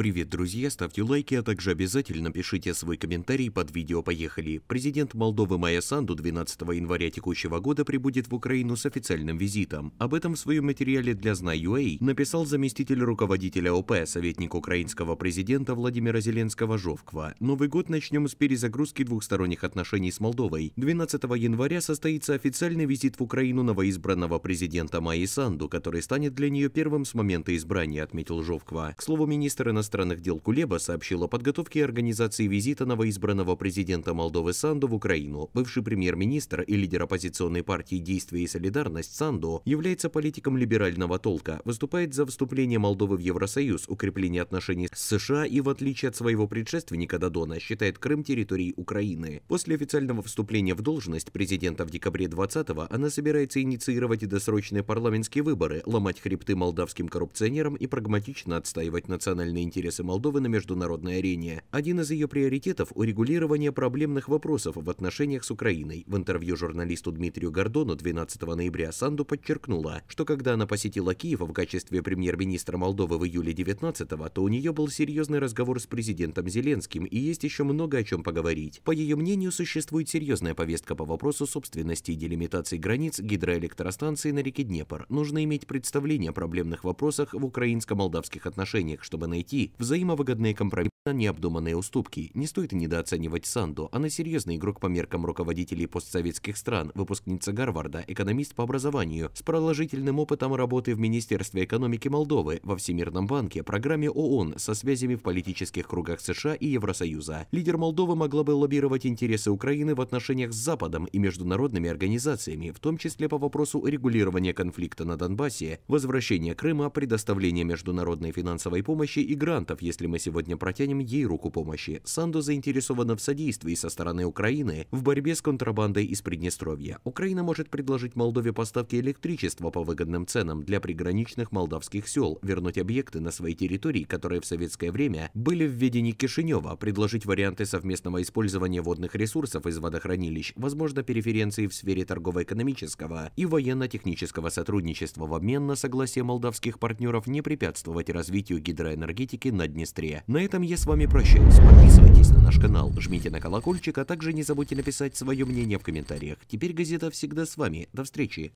Привет, друзья, ставьте лайки, а также обязательно пишите свой комментарий под видео «Поехали». Президент Молдовы Майя Санду 12 января текущего года прибудет в Украину с официальным визитом. Об этом в своем материале для Знай.ua написал заместитель руководителя ОП, советник украинского президента Владимира Зеленского Жовква. Новый год начнем с перезагрузки двухсторонних отношений с Молдовой. 12 января состоится официальный визит в Украину новоизбранного президента Майи Санду, который станет для нее первым с момента избрания, отметил Жовква. К слову, министр иностранных иностранных дел Кулеба сообщил о подготовке и организации визита новоизбранного президента Молдовы Санду в Украину. Бывший премьер-министр и лидер оппозиционной партии «Действие и солидарность» Санду является политиком либерального толка, выступает за вступление Молдовы в Евросоюз, укрепление отношений с США и, в отличие от своего предшественника Дадона, считает Крым территорией Украины. После официального вступления в должность президента в декабре 20-го она собирается инициировать досрочные парламентские выборы, ломать хребты молдавским коррупционерам и прагматично отстаивать национальные интересы интересы Молдовы на международной арене. Один из ее приоритетов – урегулирование проблемных вопросов в отношениях с Украиной. В интервью журналисту Дмитрию Гордону 12 ноября Санду подчеркнула, что когда она посетила Киев в качестве премьер-министра Молдовы в июле 19-го, то у нее был серьезный разговор с президентом Зеленским и есть еще много о чем поговорить. По ее мнению, существует серьезная повестка по вопросу собственности и делимитации границ гидроэлектростанции на реке Днепр. Нужно иметь представление о проблемных вопросах в украинско-молдавских отношениях, чтобы найти взаимовыгодные компромиссы на необдуманные уступки. Не стоит недооценивать Санду. Она серьезный игрок по меркам руководителей постсоветских стран, выпускница Гарварда, экономист по образованию, с продолжительным опытом работы в Министерстве экономики Молдовы, во Всемирном банке, программе ООН, со связями в политических кругах США и Евросоюза. Лидер Молдовы могла бы лоббировать интересы Украины в отношениях с Западом и международными организациями, в том числе по вопросу регулирования конфликта на Донбассе, возвращения Крыма, предоставления международной финансовой помощи и гражданам мигрантов, если мы сегодня протянем ей руку помощи. Санду заинтересована в содействии со стороны Украины в борьбе с контрабандой из Приднестровья. Украина может предложить Молдове поставки электричества по выгодным ценам для приграничных молдавских сел, вернуть объекты на свои территории, которые в советское время были в ведении Кишинева, предложить варианты совместного использования водных ресурсов из водохранилищ, возможно, переференции в сфере торгово-экономического и военно-технического сотрудничества в обмен на согласие молдавских партнеров не препятствовать развитию гидроэнергетики политики на Днестре. На этом я с вами прощаюсь. Подписывайтесь на наш канал, жмите на колокольчик, а также не забудьте написать свое мнение в комментариях. Теперь газета всегда с вами. До встречи!